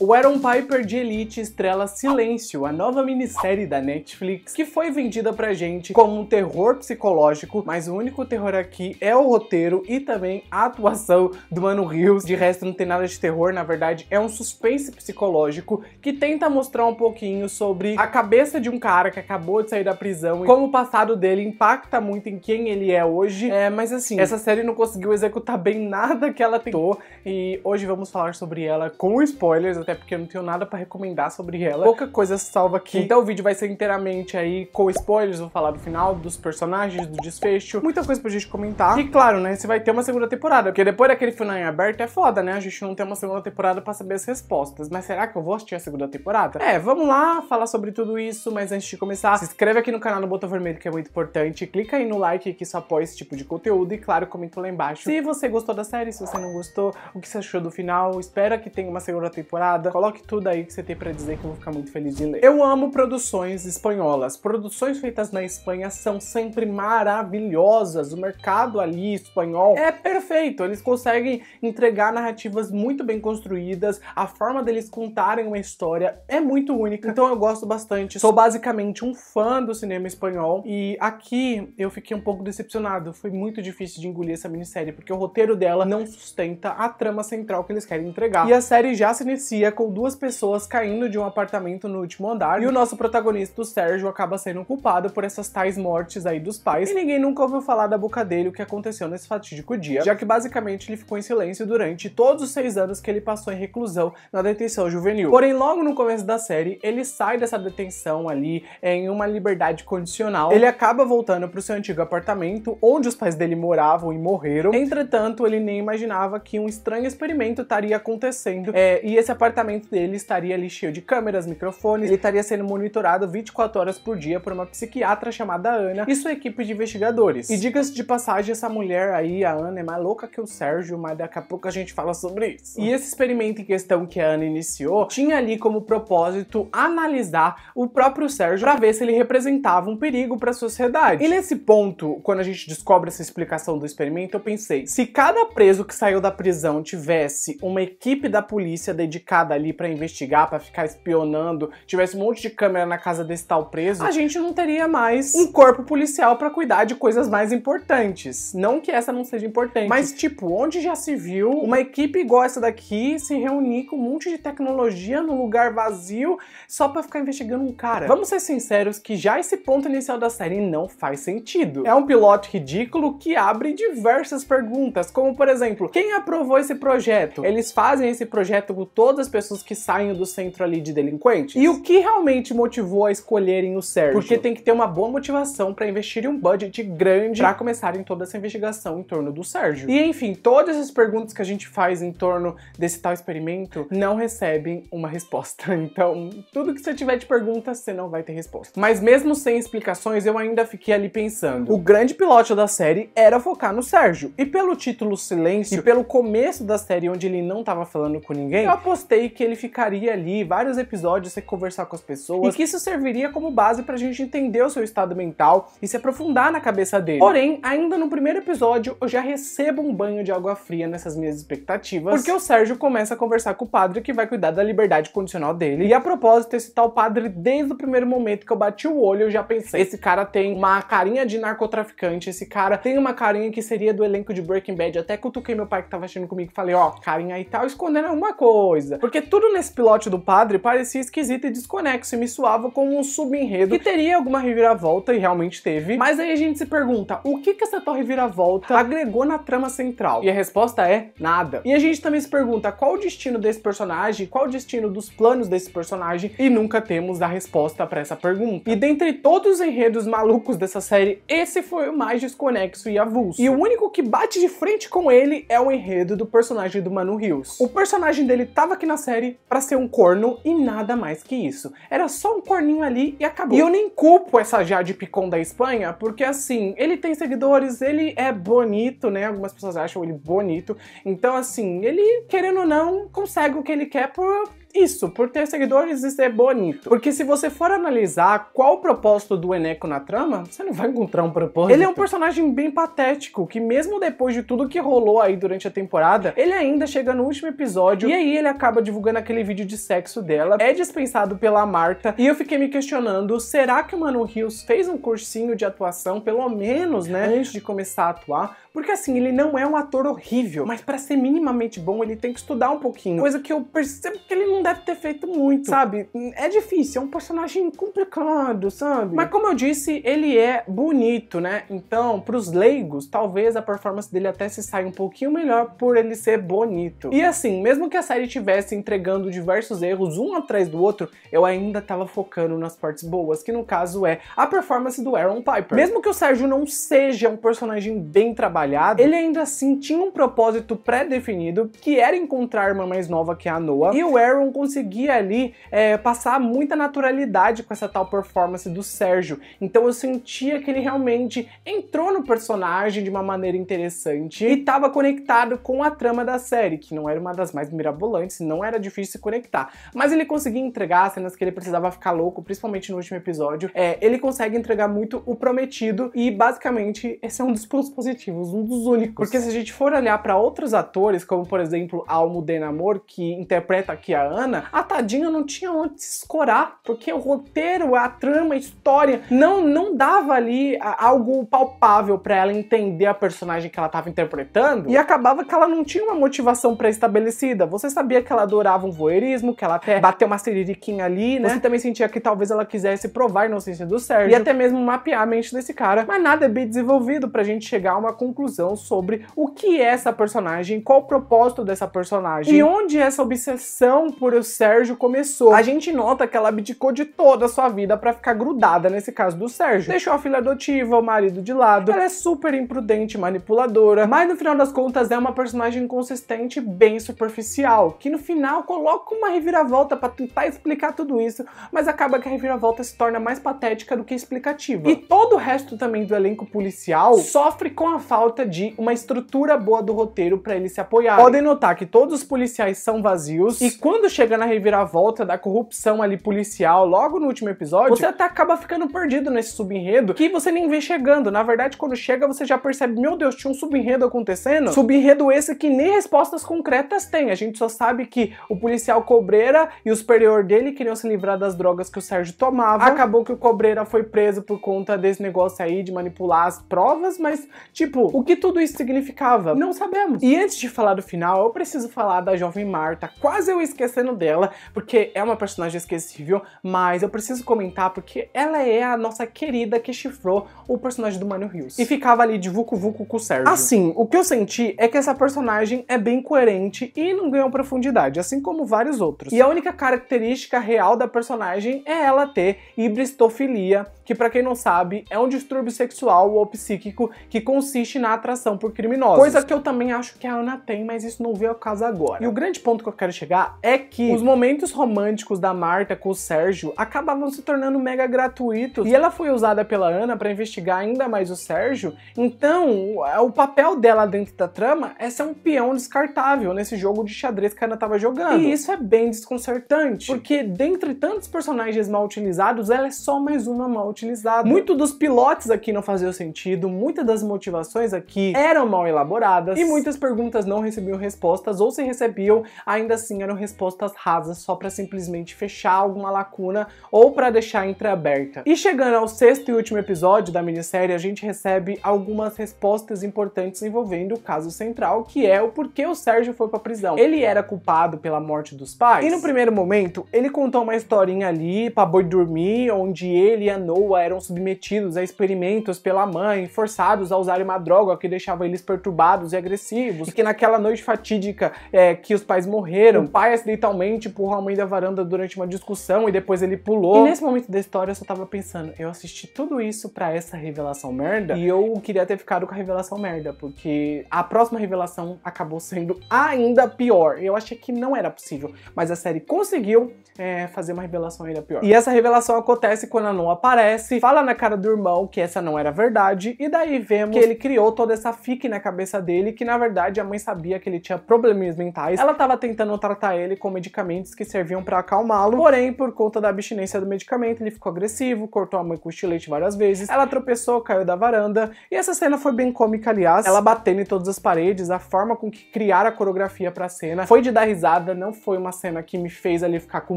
O Aaron Piper de Elite estrela Silêncio, a nova minissérie da Netflix, que foi vendida pra gente como um terror psicológico, mas o único terror aqui é o roteiro e também a atuação do Mano Rios. De resto, não tem nada de terror, na verdade, é um suspense psicológico que tenta mostrar um pouquinho sobre a cabeça de um cara que acabou de sair da prisão e como o passado dele impacta muito em quem ele é hoje. É, mas assim, essa série não conseguiu executar bem nada que ela tentou e hoje vamos falar sobre ela com spoilers até porque eu não tenho nada para recomendar sobre ela. Pouca coisa salva aqui. Então o vídeo vai ser inteiramente aí com spoilers, vou falar do final, dos personagens, do desfecho, muita coisa pra gente comentar. E claro, né, se vai ter uma segunda temporada, porque depois daquele final em aberto é foda, né? A gente não tem uma segunda temporada para saber as respostas. Mas será que eu vou assistir a segunda temporada? É, vamos lá falar sobre tudo isso, mas antes de começar, se inscreve aqui no canal no botão vermelho que é muito importante, clica aí no like que isso apoia esse tipo de conteúdo e claro, comenta lá embaixo se você gostou da série, se você não gostou, o que você achou do final, espera que tenha uma segunda temporada, nada, coloque tudo aí que você tem para dizer que eu vou ficar muito feliz de ler. Eu amo produções espanholas. Produções feitas na Espanha são sempre maravilhosas. O mercado ali espanhol é perfeito. Eles conseguem entregar narrativas muito bem construídas. A forma deles contarem uma história é muito única. Então eu gosto bastante. Sou basicamente um fã do cinema espanhol e aqui eu fiquei um pouco decepcionado. Foi muito difícil de engolir essa minissérie porque o roteiro dela não sustenta a trama central que eles querem entregar. E a série já se inicia com duas pessoas caindo de um apartamento no último andar, e o nosso protagonista, o Sérgio, acaba sendo culpado por essas tais mortes aí dos pais, e ninguém nunca ouviu falar da boca dele o que aconteceu nesse fatídico dia, já que basicamente ele ficou em silêncio durante todos os seis anos que ele passou em reclusão na detenção juvenil. Porém, logo no começo da série, ele sai dessa detenção ali é, em uma liberdade condicional, ele acaba voltando para o seu antigo apartamento, onde os pais dele moravam e morreram, entretanto ele nem imaginava que um estranho experimento estaria acontecendo, é, e esse apartamento apartamento dele estaria ali cheio de câmeras, microfones, ele estaria sendo monitorado 24 horas por dia por uma psiquiatra chamada Ana e sua equipe de investigadores. E diga-se de passagem, essa mulher aí, a Ana, é mais louca que o Sérgio, mas daqui a pouco a gente fala sobre isso. E esse experimento em questão que a Ana iniciou tinha ali como propósito analisar o próprio Sérgio para ver se ele representava um perigo para a sociedade. E nesse ponto, quando a gente descobre essa explicação do experimento, eu pensei: se cada preso que saiu da prisão tivesse uma equipe da polícia dedicada ali para investigar, para ficar espionando, tivesse um monte de câmera na casa desse tal preso, a gente não teria mais um corpo policial para cuidar de coisas mais importantes. Não que essa não seja importante, mas tipo, onde já se viu uma equipe igual essa daqui se reunir com um monte de tecnologia num lugar vazio só para ficar investigando um cara? Vamos ser sinceros que já esse ponto inicial da série não faz sentido. É um piloto ridículo que abre diversas perguntas, como por exemplo, quem aprovou esse projeto? Eles fazem esse projeto com todas muitas pessoas que saem do centro ali de delinquentes. E o que realmente motivou a escolherem o Sérgio? Porque tem que ter uma boa motivação para em um budget grande para começarem toda essa investigação em torno do Sérgio. E enfim, todas as perguntas que a gente faz em torno desse tal experimento não recebem uma resposta. Então, tudo que você tiver de pergunta, você não vai ter resposta. Mas mesmo sem explicações, eu ainda fiquei ali pensando. O grande piloto da série era focar no Sérgio. E pelo título Silêncio e pelo começo da série onde ele não tava falando com ninguém, eu apostei que ele ficaria ali vários episódios sem conversar com as pessoas e que isso serviria como base pra gente entender o seu estado mental e se aprofundar na cabeça dele. Porém, ainda no primeiro episódio, eu já recebo um banho de água fria nessas minhas expectativas, porque o Sérgio começa a conversar com o padre que vai cuidar da liberdade condicional dele. E a propósito, esse tal padre, desde o primeiro momento que eu bati o olho, eu já pensei: esse cara tem uma carinha de narcotraficante, esse cara tem uma carinha que seria do elenco de Breaking Bad. Até cutuquei meu pai que tava achando comigo e falei: ó, carinha aí tá escondendo alguma coisa porque tudo nesse pilote do padre parecia esquisito e desconexo e me suava como um subenredo que teria alguma reviravolta e realmente teve. Mas aí a gente se pergunta, o que que essa torre viravolta agregou na trama central? E a resposta é nada. E a gente também se pergunta qual o destino desse personagem, qual o destino dos planos desse personagem e nunca temos a resposta para essa pergunta. E dentre todos os enredos malucos dessa série, esse foi o mais desconexo e avulso. E o único que bate de frente com ele é o enredo do personagem do Manu Rios. O personagem dele tava aqui na série para ser um corno e nada mais que isso. Era só um corninho ali e acabou. E eu nem culpo essa Jade Picon da Espanha, porque assim, ele tem seguidores, ele é bonito, né? Algumas pessoas acham ele bonito. Então assim, ele, querendo ou não, consegue o que ele quer por isso, por ter seguidores e ser é bonito. Porque se você for analisar qual o propósito do Eneco na trama, você não vai encontrar um propósito. Ele é um personagem bem patético, que mesmo depois de tudo que rolou aí durante a temporada, ele ainda chega no último episódio e aí ele acaba divulgando aquele vídeo de sexo dela, é dispensado pela Marta, e eu fiquei me questionando, será que o Manu Rios fez um cursinho de atuação, pelo menos, né, é antes de começar a atuar? Porque assim, ele não é um ator horrível, mas para ser minimamente bom, ele tem que estudar um pouquinho, coisa que eu percebo que ele não não deve ter feito muito, sabe? É difícil, é um personagem complicado, sabe? Mas como eu disse, ele é bonito, né? Então, pros leigos, talvez a performance dele até se saia um pouquinho melhor por ele ser bonito. E assim, mesmo que a série tivesse entregando diversos erros um atrás do outro, eu ainda tava focando nas partes boas, que no caso é a performance do Aaron Piper. Mesmo que o Sérgio não seja um personagem bem trabalhado, ele ainda assim tinha um propósito pré-definido, que era encontrar a irmã mais nova que é a Noah, e o Aaron não conseguia ali é, passar muita naturalidade com essa tal performance do Sérgio. Então eu sentia que ele realmente entrou no personagem de uma maneira interessante e estava conectado com a trama da série, que não era uma das mais mirabolantes, não era difícil se conectar. Mas ele conseguia entregar as cenas que ele precisava ficar louco, principalmente no último episódio. É, ele consegue entregar muito o prometido e basicamente esse é um dos pontos positivos, um dos únicos. Porque se a gente for olhar para outros atores, como por exemplo Almudena Amor, que interpreta aqui a semana, a tadinha não tinha onde se escorar, porque o roteiro, a trama, a história não, não dava ali algo palpável para ela entender a personagem que ela estava interpretando e acabava que ela não tinha uma motivação pré-estabelecida. Você sabia que ela adorava um voyeurismo, que ela até bateu uma seririquinha ali, né? Você também sentia que talvez ela quisesse provar a inocência do Sérgio e até mesmo mapear a mente desse cara, mas nada é bem desenvolvido pra gente chegar a uma conclusão sobre o que é essa personagem, qual o propósito dessa personagem e onde essa obsessão por por Sérgio começou. A gente nota que ela abdicou de toda a sua vida para ficar grudada nesse caso do Sérgio. Deixou a filha adotiva, o marido de lado. Ela é super imprudente, manipuladora, mas no final das contas é uma personagem consistente, bem superficial, que no final coloca uma reviravolta para tentar explicar tudo isso, mas acaba que a reviravolta se torna mais patética do que explicativa. E todo o resto também do elenco policial sofre com a falta de uma estrutura boa do roteiro para ele se apoiar. Podem notar que todos os policiais são vazios e quando chega na reviravolta da corrupção ali policial logo no último episódio, você até acaba ficando perdido nesse subenredo que você nem vê chegando. Na verdade, quando chega, você já percebe, meu Deus, tinha um subenredo acontecendo. Subenredo esse que nem respostas concretas tem. A gente só sabe que o policial Cobreira e o superior dele queriam se livrar das drogas que o Sérgio tomava. Acabou que o Cobreira foi preso por conta desse negócio aí de manipular as provas, mas, tipo, o que tudo isso significava? Não sabemos. E antes de falar do final, eu preciso falar da jovem Marta. Quase eu esquecendo dela, porque é uma personagem esquecível, mas eu preciso comentar porque ela é a nossa querida que chifrou o personagem do Mano Rios. E ficava ali de vucu vucu com o Sérgio. Assim, o que eu senti é que essa personagem é bem coerente e não ganhou profundidade, assim como vários outros. E a única característica real da personagem é ela ter hibristofilia, que para quem não sabe, é um distúrbio sexual ou psíquico que consiste na atração por criminosos. Coisa que eu também acho que a Ana tem, mas isso não veio ao caso agora. E o grande ponto que eu quero chegar é que que os momentos românticos da Marta com o Sérgio acabavam se tornando mega gratuitos e ela foi usada pela Ana para investigar ainda mais o Sérgio. Então, o papel dela dentro da trama é ser um peão descartável nesse jogo de xadrez que a Ana estava jogando. E isso é bem desconcertante, porque dentre tantos personagens mal utilizados, ela é só mais uma mal utilizada. Muito dos pilotes aqui não faziam sentido, muitas das motivações aqui eram mal elaboradas e muitas perguntas não recebiam respostas ou se recebiam, ainda assim eram respostas rasas só para simplesmente fechar alguma lacuna ou para deixar entreaberta. E chegando ao sexto e último episódio da minissérie, a gente recebe algumas respostas importantes envolvendo o caso central, que é o porquê o Sérgio foi para prisão. Ele era culpado pela morte dos pais? E no primeiro momento, ele contou uma historinha ali para boi dormir, onde ele e a Noah eram submetidos a experimentos pela mãe, forçados a usarem uma droga que deixava eles perturbados e agressivos, e que naquela noite fatídica é, que os pais morreram, o pai acidentalmente brutalmente empurrou a mãe da varanda durante uma discussão e depois ele pulou. E nesse momento da história eu só tava pensando, eu assisti tudo isso para essa revelação merda e eu queria ter ficado com a revelação merda, porque a próxima revelação acabou sendo ainda pior. Eu achei que não era possível, mas a série conseguiu é, fazer uma revelação ainda pior. E essa revelação acontece quando a não aparece, fala na cara do irmão que essa não era verdade e daí vemos que ele criou toda essa fique na cabeça dele que na verdade a mãe sabia que ele tinha problemas mentais. Ela tava tentando tratar ele como medicamentos que serviam para acalmá-lo, porém, por conta da abstinência do medicamento, ele ficou agressivo, cortou a mãe com o estilete várias vezes, ela tropeçou, caiu da varanda, e essa cena foi bem cômica, aliás, ela batendo em todas as paredes, a forma com que criaram a coreografia pra cena, foi de dar risada, não foi uma cena que me fez ali ficar com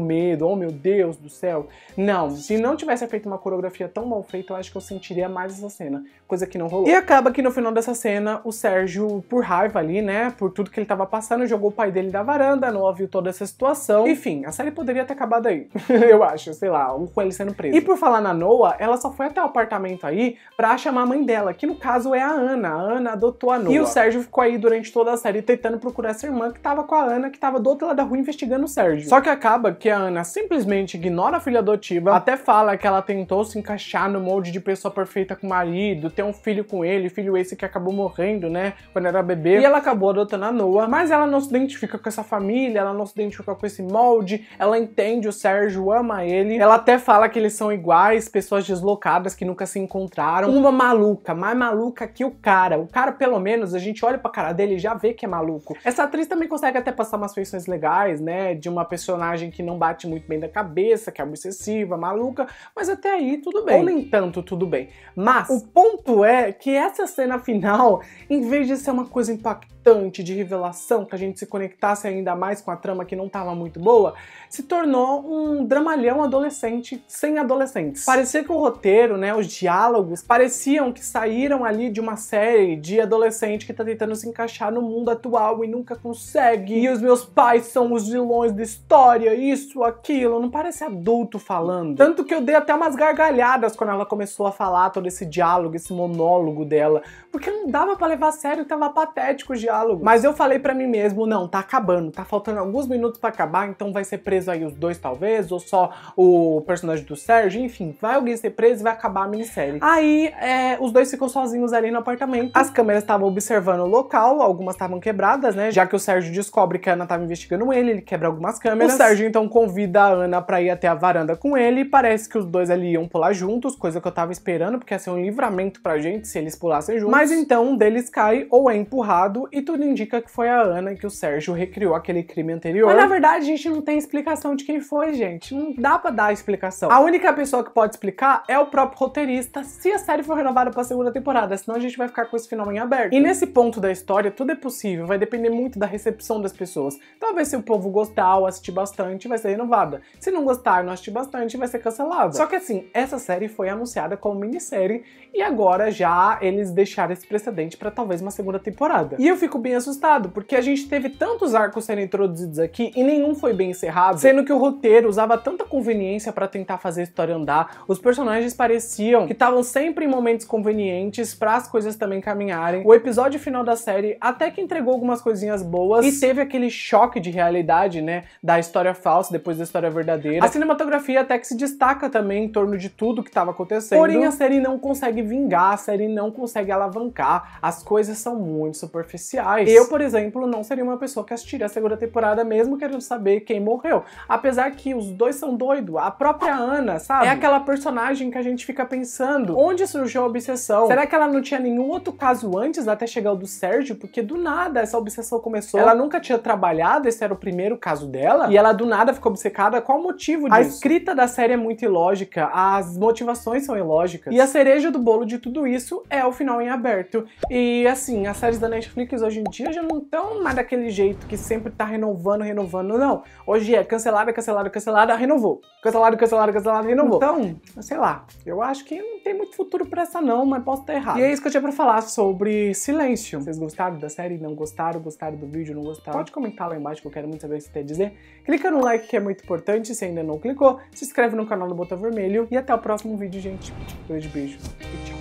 medo, oh meu Deus do céu, não, se não tivesse feito uma coreografia tão mal feita, eu acho que eu sentiria mais essa cena, coisa que não rolou. E acaba que no final dessa cena, o Sérgio, por raiva ali, né, por tudo que ele tava passando, jogou o pai dele da varanda, não ouviu toda essa situação. Enfim, a série poderia ter acabado aí. eu acho, sei lá, um com ele sendo preso. E por falar na Noah, ela só foi até o apartamento aí pra chamar a mãe dela, que no caso é a Ana. A Ana adotou a Noah. E o Sérgio ficou aí durante toda a série tentando procurar essa irmã que tava com a Ana, que tava do outro lado da rua investigando o Sérgio. Só que acaba que a Ana simplesmente ignora a filha adotiva, até fala que ela tentou se encaixar no molde de pessoa perfeita com o marido, ter um filho com ele, filho esse que acabou morrendo, né, quando era bebê. E ela acabou adotando a Noah, mas ela não se identifica com essa família, ela não se identifica com esse molde. Ela entende o Sérgio, ama ele. Ela até fala que eles são iguais, pessoas deslocadas que nunca se encontraram. Uma maluca, mais maluca que o cara. O cara, pelo menos, a gente olha pra cara dele e já vê que é maluco. Essa atriz também consegue até passar umas feições legais, né? De uma personagem que não bate muito bem da cabeça, que é obsessiva, maluca, mas até aí tudo bem. Ou nem tanto tudo bem. Mas o ponto é que essa cena final, em vez de ser uma coisa impactante, impactante, de revelação, que a gente se conectasse ainda mais com a trama que não estava muito boa, se tornou um dramalhão adolescente sem adolescentes. Parecia que o roteiro, né, os diálogos, pareciam que saíram ali de uma série de adolescente que está tentando se encaixar no mundo atual e nunca consegue. E os meus pais são os vilões da história, isso, aquilo. Não parece adulto falando. Tanto que eu dei até umas gargalhadas quando ela começou a falar todo esse diálogo, esse monólogo dela, porque não dava para levar a sério, tava patético diálogo. Mas eu falei para mim mesmo, não, tá acabando, tá faltando alguns minutos para acabar, então vai ser preso aí os dois talvez, ou só o personagem do Sérgio, enfim, vai alguém ser preso e vai acabar a minissérie. Aí é, os dois ficam sozinhos ali no apartamento. As câmeras estavam observando o local, algumas estavam quebradas, né? Já que o Sérgio descobre que a Ana tava investigando ele, ele quebra algumas câmeras. O Sérgio então convida a Ana para ir até a varanda com ele e parece que os dois ali iam pular juntos, coisa que eu tava esperando, porque ia ser um livramento pra gente se eles pulassem juntos. Mas então um deles cai ou é empurrado e tudo indica que foi a Ana que o Sérgio recriou aquele crime anterior. Mas na verdade a gente não tem explicação de quem foi, gente. Não dá pra dar explicação. A única pessoa que pode explicar é o próprio roteirista se a série for renovada pra segunda temporada, senão a gente vai ficar com esse final em aberto. E nesse ponto da história, tudo é possível, vai depender muito da recepção das pessoas. Talvez se o povo gostar ou assistir bastante, vai ser renovada. Se não gostar ou não assistir bastante, vai ser cancelada. Só que assim, essa série foi anunciada como minissérie e agora já eles deixaram esse precedente para talvez uma segunda temporada. E eu fico fico bem assustado, porque a gente teve tantos arcos sendo introduzidos aqui e nenhum foi bem encerrado, sendo que o roteiro usava tanta conveniência para tentar fazer a história andar, os personagens pareciam que estavam sempre em momentos convenientes para as coisas também caminharem. O episódio final da série até que entregou algumas coisinhas boas e teve aquele choque de realidade, né, da história falsa depois da história verdadeira. A cinematografia até que se destaca também em torno de tudo que estava acontecendo. Porém, a série não consegue vingar, a série não consegue alavancar, as coisas são muito superficiais. Eu, por exemplo, não seria uma pessoa que assistiria a segunda temporada mesmo querendo saber quem morreu. Apesar que os dois são doidos. A própria Ana, sabe? É aquela personagem que a gente fica pensando. Onde surgiu a obsessão? Será que ela não tinha nenhum outro caso antes até chegar o do Sérgio? Porque do nada essa obsessão começou. Ela nunca tinha trabalhado, esse era o primeiro caso dela. E ela do nada ficou obcecada. Qual o motivo disso? A escrita da série é muito ilógica. As motivações são ilógicas. E a cereja do bolo de tudo isso é o final em aberto. E assim, as séries da Netflix hoje hoje em dia já não estão mais daquele jeito que sempre tá renovando, renovando. Não. Hoje é cancelada, cancelada, cancelada, renovou. Cancelado, cancelado, cancelado, renovou. Então, sei lá. Eu acho que não tem muito futuro pra essa não, mas posso estar errado. E é isso que eu tinha pra falar sobre silêncio. Vocês gostaram da série? Não gostaram? Gostaram do vídeo? Não gostaram? Pode comentar lá embaixo que eu quero muito saber o que você tem a dizer. Clica no like que é muito importante se ainda não clicou. Se inscreve no canal do Botão Vermelho. E até o próximo vídeo, gente. Grande beijo e tchau.